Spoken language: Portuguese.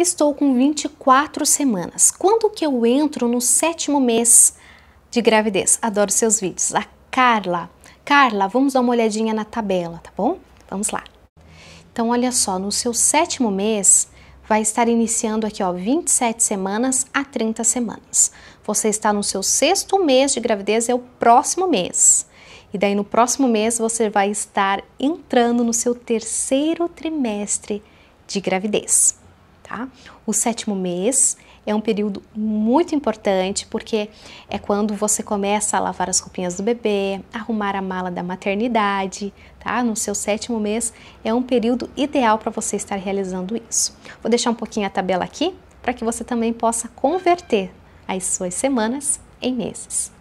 estou com 24 semanas. Quando que eu entro no sétimo mês de gravidez? Adoro seus vídeos. A Carla. Carla, vamos dar uma olhadinha na tabela, tá bom? Vamos lá. Então, olha só, no seu sétimo mês, vai estar iniciando aqui, ó, 27 semanas a 30 semanas. Você está no seu sexto mês de gravidez, é o próximo mês. E daí no próximo mês você vai estar entrando no seu terceiro trimestre de gravidez tá? O sétimo mês é um período muito importante porque é quando você começa a lavar as roupinhas do bebê, arrumar a mala da maternidade, tá? No seu sétimo mês é um período ideal para você estar realizando isso. Vou deixar um pouquinho a tabela aqui para que você também possa converter as suas semanas em meses.